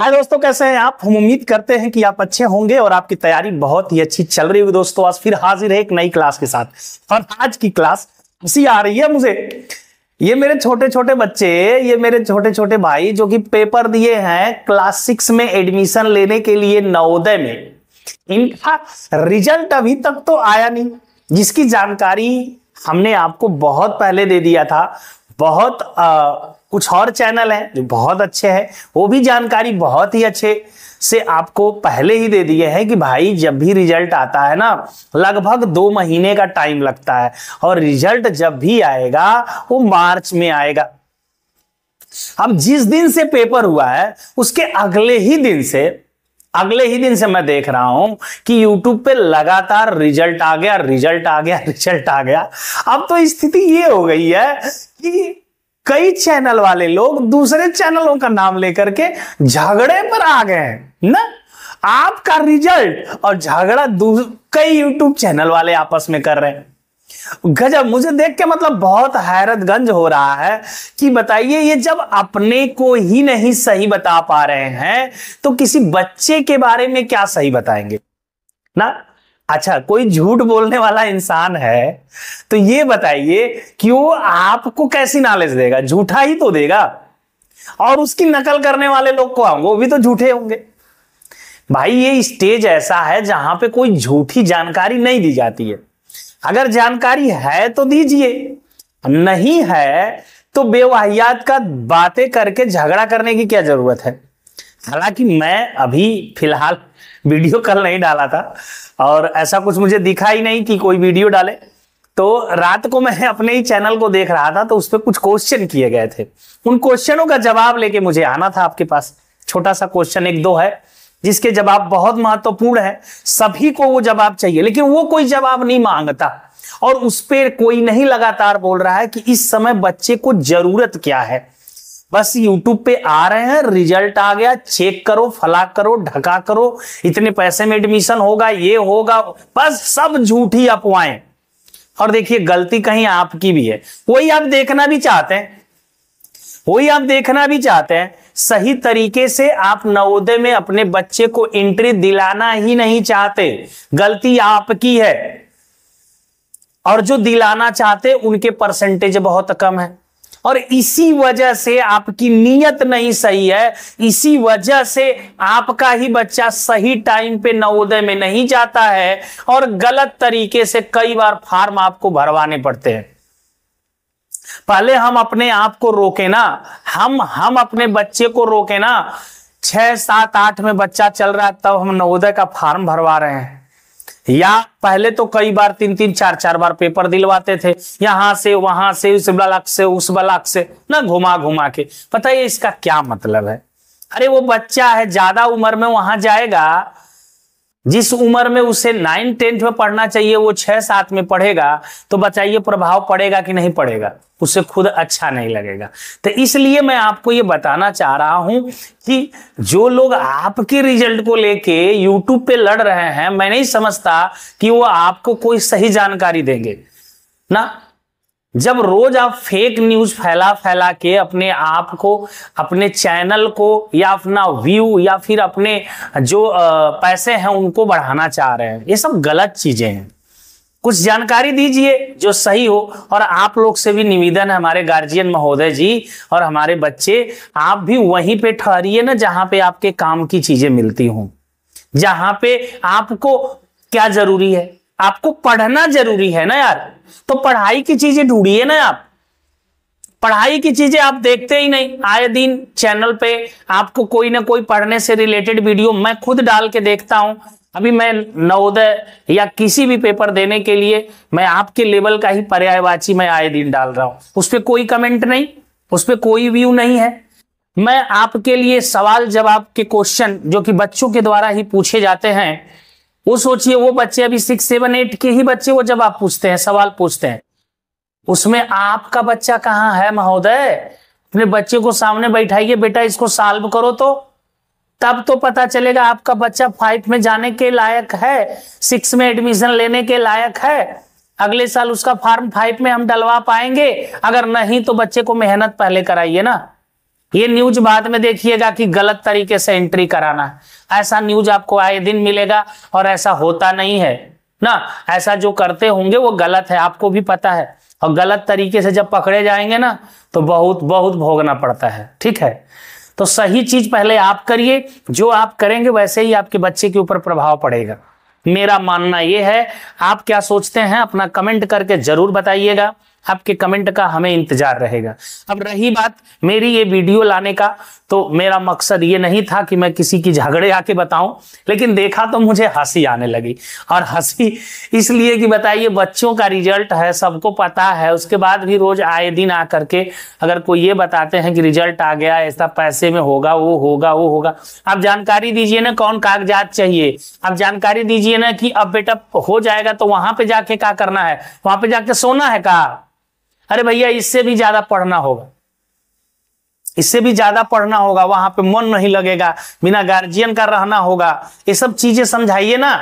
हाय दोस्तों कैसे हैं आप हम उम्मीद करते हैं कि आप अच्छे होंगे और आपकी तैयारी बहुत ही अच्छी चल रही होगी दोस्तों आज फिर हाजिर है एक नई क्लास के साथ और आज की क्लास हंसी आ रही है मुझे ये मेरे छोटे छोटे बच्चे ये मेरे छोटे छोटे भाई जो कि पेपर दिए हैं क्लास सिक्स में एडमिशन लेने के लिए नवोदय में इनका रिजल्ट अभी तक तो आया नहीं जिसकी जानकारी हमने आपको बहुत पहले दे दिया था बहुत आ, कुछ और चैनल हैं जो बहुत अच्छे हैं वो भी जानकारी बहुत ही अच्छे से आपको पहले ही दे दिए हैं कि भाई जब भी रिजल्ट आता है ना लगभग दो महीने का टाइम लगता है और रिजल्ट जब भी आएगा वो मार्च में आएगा अब जिस दिन से पेपर हुआ है उसके अगले ही दिन से अगले ही दिन से मैं देख रहा हूं कि YouTube पे लगातार रिजल्ट आ गया रिजल्ट आ गया रिजल्ट आ गया अब तो स्थिति ये हो गई है कि कई चैनल वाले लोग दूसरे चैनलों का नाम लेकर के झगड़े पर आ गए ना आपका रिजल्ट और झगड़ा कई यूट्यूब चैनल वाले आपस में कर रहे हैं गजब मुझे देख के मतलब बहुत हैरतगंज हो रहा है कि बताइए ये जब अपने को ही नहीं सही बता पा रहे हैं तो किसी बच्चे के बारे में क्या सही बताएंगे ना अच्छा कोई झूठ बोलने वाला इंसान है तो ये बताइए कि वो आपको कैसी नॉलेज देगा झूठा ही तो देगा और उसकी नकल करने वाले लोग को वो भी तो झूठे होंगे भाई ये स्टेज ऐसा है जहां पे कोई झूठी जानकारी नहीं दी जाती है अगर जानकारी है तो दीजिए नहीं है तो बेवाहियात का बातें करके झगड़ा करने की क्या जरूरत है हालांकि मैं अभी फिलहाल वीडियो कल नहीं डाला था और ऐसा कुछ मुझे दिखा ही नहीं कि कोई वीडियो डाले तो रात को मैं अपने ही चैनल को देख रहा था तो उस पर कुछ क्वेश्चन किए गए थे उन क्वेश्चनों का जवाब लेके मुझे आना था आपके पास छोटा सा क्वेश्चन एक दो है जिसके जवाब बहुत महत्वपूर्ण है सभी को वो जवाब चाहिए लेकिन वो कोई जवाब नहीं मांगता और उस पर कोई नहीं लगातार बोल रहा है कि इस समय बच्चे को जरूरत क्या है बस YouTube पे आ रहे हैं रिजल्ट आ गया चेक करो फला करो ढका करो इतने पैसे में एडमिशन होगा ये होगा बस सब झूठी अफवाहें और देखिए गलती कहीं आपकी भी है वही आप देखना भी चाहते हैं वही आप देखना भी चाहते हैं सही तरीके से आप नवोदय में अपने बच्चे को एंट्री दिलाना ही नहीं चाहते गलती आपकी है और जो दिलाना चाहते उनके परसेंटेज बहुत कम है और इसी वजह से आपकी नीयत नहीं सही है इसी वजह से आपका ही बच्चा सही टाइम पे नवोदय में नहीं जाता है और गलत तरीके से कई बार फार्म आपको भरवाने पड़ते हैं पहले हम अपने आप को रोके ना हम हम अपने बच्चे को रोके ना छह सात आठ में बच्चा चल रहा है तब हम नवोदय का फार्म भरवा रहे हैं या पहले तो कई बार तीन तीन चार चार बार पेपर दिलवाते थे यहां से वहां से उस ब्लॉक से उस ब्लॉक से ना घुमा घुमा के पता है इसका क्या मतलब है अरे वो बच्चा है ज्यादा उम्र में वहां जाएगा जिस उम्र में उसे नाइन टेंथ में पढ़ना चाहिए वो छह सात में पढ़ेगा तो बताइए प्रभाव पड़ेगा कि नहीं पड़ेगा उसे खुद अच्छा नहीं लगेगा तो इसलिए मैं आपको ये बताना चाह रहा हूं कि जो लोग आपके रिजल्ट को लेके यूट्यूब पे लड़ रहे हैं मैं नहीं समझता कि वो आपको कोई सही जानकारी देंगे ना जब रोज आप फेक न्यूज फैला फैला के अपने आप को अपने चैनल को या अपना व्यू या फिर अपने जो पैसे हैं उनको बढ़ाना चाह रहे हैं ये सब गलत चीजें हैं कुछ जानकारी दीजिए जो सही हो और आप लोग से भी निवेदन है हमारे गार्जियन महोदय जी और हमारे बच्चे आप भी वहीं पे ठहरिए ना जहां पे आपके काम की चीजें मिलती हों जहां पे आपको क्या जरूरी है आपको पढ़ना जरूरी है ना यार तो पढ़ाई की चीजें ढूंढिए ना आप पढ़ाई की चीजें आप देखते ही नहीं आए दिन चैनल पे आपको कोई ना कोई पढ़ने से रिलेटेड वीडियो मैं खुद डाल के देखता हूं अभी मैं नवोदय या किसी भी पेपर देने के लिए मैं आपके लेवल का ही पर्यायवाची मैं आए दिन डाल रहा हूं उस पर कोई कमेंट नहीं उस पर कोई व्यू नहीं है मैं आपके लिए सवाल जवाब के क्वेश्चन जो कि बच्चों के द्वारा ही पूछे जाते हैं वो सोचिए वो बच्चे अभी सिक्स सेवन एट के ही बच्चे वो जब आप पूछते हैं सवाल पूछते हैं उसमें आपका बच्चा कहाँ है महोदय अपने बच्चे को सामने बैठाइए बेटा इसको सॉल्व करो तो तब तो पता चलेगा आपका बच्चा फाइव में जाने के लायक है सिक्स में एडमिशन लेने के लायक है अगले साल उसका फॉर्म फाइव में हम डलवा पाएंगे अगर नहीं तो बच्चे को मेहनत पहले कराइए ना ये न्यूज बाद में देखिएगा कि गलत तरीके से एंट्री कराना है ऐसा न्यूज आपको आए दिन मिलेगा और ऐसा होता नहीं है ना ऐसा जो करते होंगे वो गलत है आपको भी पता है और गलत तरीके से जब पकड़े जाएंगे ना तो बहुत बहुत भोगना पड़ता है ठीक है तो सही चीज पहले आप करिए जो आप करेंगे वैसे ही आपके बच्चे के ऊपर प्रभाव पड़ेगा मेरा मानना यह है आप क्या सोचते हैं अपना कमेंट करके जरूर बताइएगा आपके कमेंट का हमें इंतजार रहेगा अब रही बात मेरी ये वीडियो लाने का तो मेरा मकसद ये नहीं था कि मैं किसी की झगड़े आके बताऊं लेकिन देखा तो मुझे हंसी आने लगी और हंसी इसलिए कि बताइए बच्चों का रिजल्ट है सबको पता है उसके बाद भी रोज आए दिन आ करके अगर कोई ये बताते हैं कि रिजल्ट आ गया ऐसा पैसे में होगा वो होगा वो होगा आप जानकारी दीजिए ना कौन कागजात चाहिए आप जानकारी दीजिए ना कि अब बेटा हो जाएगा तो वहां पे जाके क्या करना है वहां पे जाके सोना है कहा अरे भैया इससे भी ज्यादा पढ़ना होगा इससे भी ज्यादा पढ़ना होगा वहां पे मन नहीं लगेगा बिना गार्जियन का रहना होगा ये सब चीजें समझाइए ना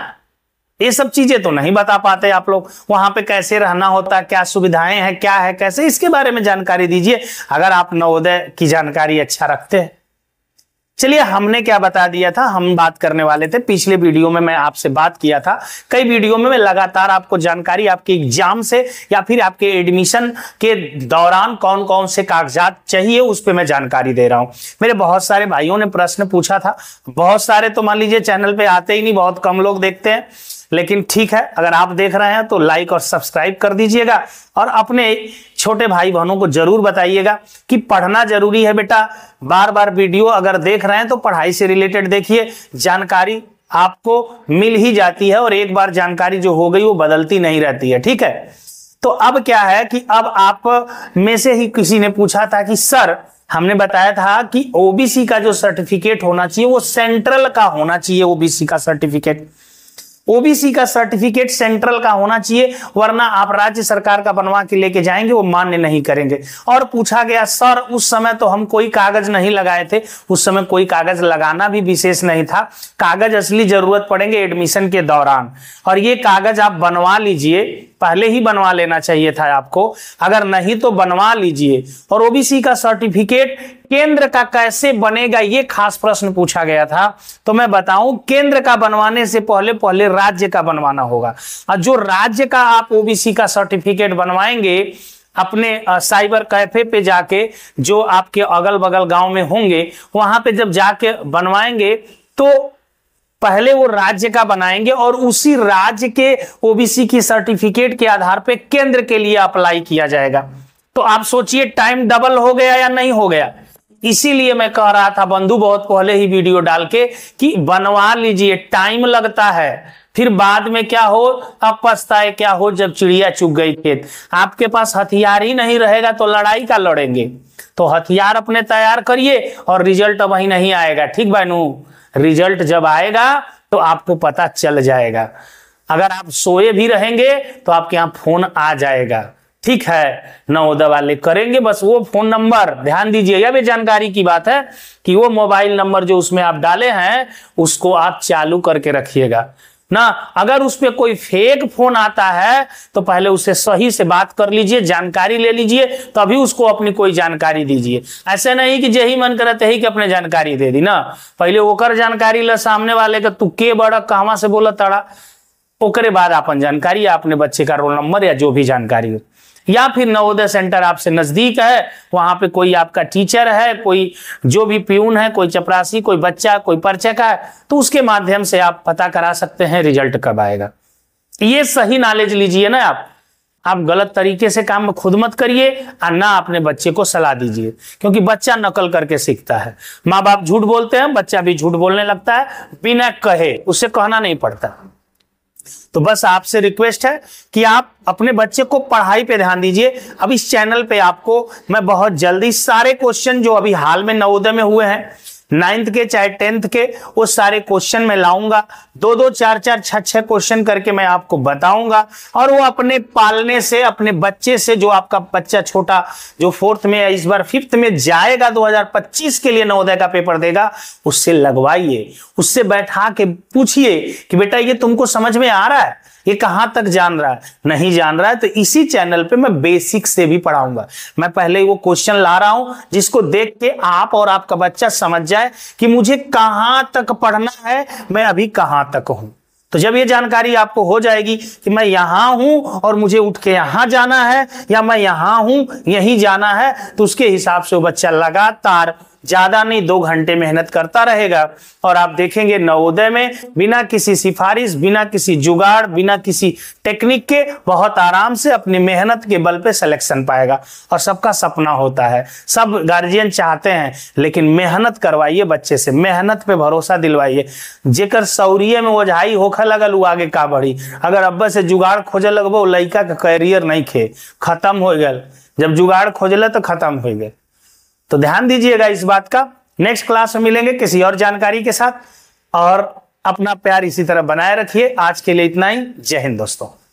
ये सब चीजें तो नहीं बता पाते आप लोग वहां पे कैसे रहना होता है क्या सुविधाएं हैं क्या है कैसे इसके बारे में जानकारी दीजिए अगर आप नवोदय की जानकारी अच्छा रखते हैं चलिए हमने क्या बता दिया था हम बात करने वाले थे पिछले वीडियो में मैं आपसे बात किया था कई वीडियो में मैं लगातार आपको जानकारी आपके एग्जाम से या फिर आपके एडमिशन के दौरान कौन कौन से कागजात चाहिए उस पर मैं जानकारी दे रहा हूं मेरे बहुत सारे भाइयों ने प्रश्न पूछा था बहुत सारे तो मान लीजिए चैनल पर आते ही नहीं बहुत कम लोग देखते हैं लेकिन ठीक है अगर आप देख रहे हैं तो लाइक और सब्सक्राइब कर दीजिएगा और अपने छोटे भाई बहनों को जरूर बताइएगा कि पढ़ना जरूरी है बेटा बार बार वीडियो अगर देख रहे हैं तो पढ़ाई से रिलेटेड देखिए जानकारी आपको मिल ही जाती है और एक बार जानकारी जो हो गई वो बदलती नहीं रहती है ठीक है तो अब क्या है कि अब आप में से ही किसी ने पूछा था कि सर हमने बताया था कि ओबीसी का जो सर्टिफिकेट होना चाहिए वो सेंट्रल का होना चाहिए ओबीसी का सर्टिफिकेट ओबीसी का सर्टिफिकेट सेंट्रल का होना चाहिए वरना आप राज्य सरकार का बनवा के लेके जाएंगे वो मान्य नहीं करेंगे और पूछा गया सर उस समय तो हम कोई कागज नहीं लगाए थे उस समय कोई कागज लगाना भी विशेष नहीं था कागज असली जरूरत पड़ेंगे एडमिशन के दौरान और ये कागज आप बनवा लीजिए पहले ही बनवा लेना चाहिए था आपको अगर नहीं तो बनवा लीजिए और ओबीसी का सर्टिफिकेट केंद्र का कैसे बनेगा ये खास प्रश्न पूछा गया था तो मैं बताऊं केंद्र का बनवाने से पहले पहले राज्य का बनवाना होगा और जो राज्य का आप ओबीसी का सर्टिफिकेट बनवाएंगे अपने साइबर कैफे पे जाके जो आपके अगल बगल गांव में होंगे वहां पे जब जाके बनवाएंगे तो पहले वो राज्य का बनाएंगे और उसी राज्य के ओबीसी की सर्टिफिकेट के आधार पे केंद्र के लिए अप्लाई किया जाएगा तो आप सोचिए टाइम डबल हो गया या नहीं हो गया इसीलिए मैं कह रहा था बंधु बहुत पहले ही वीडियो डाल के कि बनवा लीजिए टाइम लगता है फिर बाद में क्या हो अब पछताए क्या हो जब चिड़िया चुग गई खेत आपके पास हथियार ही नहीं रहेगा तो लड़ाई का लड़ेंगे तो हथियार अपने तैयार करिए और रिजल्ट वही नहीं आएगा ठीक बहनू रिजल्ट जब आएगा तो आपको पता चल जाएगा अगर आप सोए भी रहेंगे तो आपके यहां फोन आ जाएगा ठीक है नवोदय वाले करेंगे बस वो फोन नंबर ध्यान दीजिए यह भी जानकारी की बात है कि वो मोबाइल नंबर जो उसमें आप डाले हैं उसको आप चालू करके रखिएगा ना अगर उस पर कोई फेक फोन आता है तो पहले उसे सही से बात कर लीजिए जानकारी ले लीजिए तभी उसको अपनी कोई जानकारी दीजिए ऐसे नहीं कि यही मन करे तही कि अपने जानकारी दे दी ना पहले ओकर जानकारी ल सामने वाले का तू के बड़ा कहाँ से बोला तड़ा ओकरे बाद अपन जानकारी अपने बच्चे का रोल नंबर या जो भी जानकारी हो या फिर नवोदय सेंटर आपसे नजदीक है वहां पे कोई आपका टीचर है कोई जो भी प्यून है कोई चपरासी कोई बच्चा कोई पर्चक है तो उसके माध्यम से आप पता करा सकते हैं रिजल्ट कब आएगा ये सही नॉलेज लीजिए ना आप आप गलत तरीके से काम खुद मत करिए और ना अपने बच्चे को सलाह दीजिए क्योंकि बच्चा नकल करके सीखता है माँ बाप झूठ बोलते हैं बच्चा भी झूठ बोलने लगता है बिना कहे उसे कहना नहीं पड़ता तो बस आपसे रिक्वेस्ट है कि आप अपने बच्चे को पढ़ाई पे ध्यान दीजिए अब इस चैनल पे आपको मैं बहुत जल्दी सारे क्वेश्चन जो अभी हाल में नवोदय में हुए हैं नाइन्थ के चाहे टेंथ के वो सारे क्वेश्चन में लाऊंगा दो दो चार चार छह छह क्वेश्चन करके मैं आपको बताऊंगा और वो अपने पालने से अपने बच्चे से जो आपका बच्चा छोटा जो फोर्थ में इस बार फिफ्थ में जाएगा 2025 के लिए नवोदय का पेपर देगा उससे लगवाइए उससे बैठा के पूछिए कि बेटा ये तुमको समझ में आ रहा है ये कहां तक जान रहा है नहीं जान रहा है तो इसी चैनल पे मैं बेसिक से भी पढ़ाऊंगा मैं पहले वो क्वेश्चन ला रहा हूं जिसको देख के आप और आपका बच्चा समझ जाए कि मुझे कहां तक पढ़ना है मैं अभी कहां तक हूं तो जब ये जानकारी आपको हो जाएगी कि मैं यहां हूं और मुझे उठ के यहां जाना है या मैं यहां हूं यहीं जाना है तो उसके हिसाब से वो बच्चा लगातार ज्यादा नहीं दो घंटे मेहनत करता रहेगा और आप देखेंगे नवोदय में बिना किसी सिफारिश बिना किसी जुगाड़ बिना किसी टेक्निक के बहुत आराम से अपनी मेहनत के बल पे सिलेक्शन पाएगा और सबका सपना होता है सब गार्जियन चाहते हैं लेकिन मेहनत करवाइए बच्चे से मेहनत पे भरोसा दिलवाइए जेकर सौरिये में ओझाई होखा लगल वो आगे का बढ़ी अगर अब्बा से जुगाड़ खोजे लगबो लड़का का कैरियर नहीं खे खत्म हो गए जब जुगाड़ खोजल तो खत्म हो गया तो ध्यान दीजिएगा इस बात का नेक्स्ट क्लास में मिलेंगे किसी और जानकारी के साथ और अपना प्यार इसी तरह बनाए रखिए आज के लिए इतना ही जय हिंद दोस्तों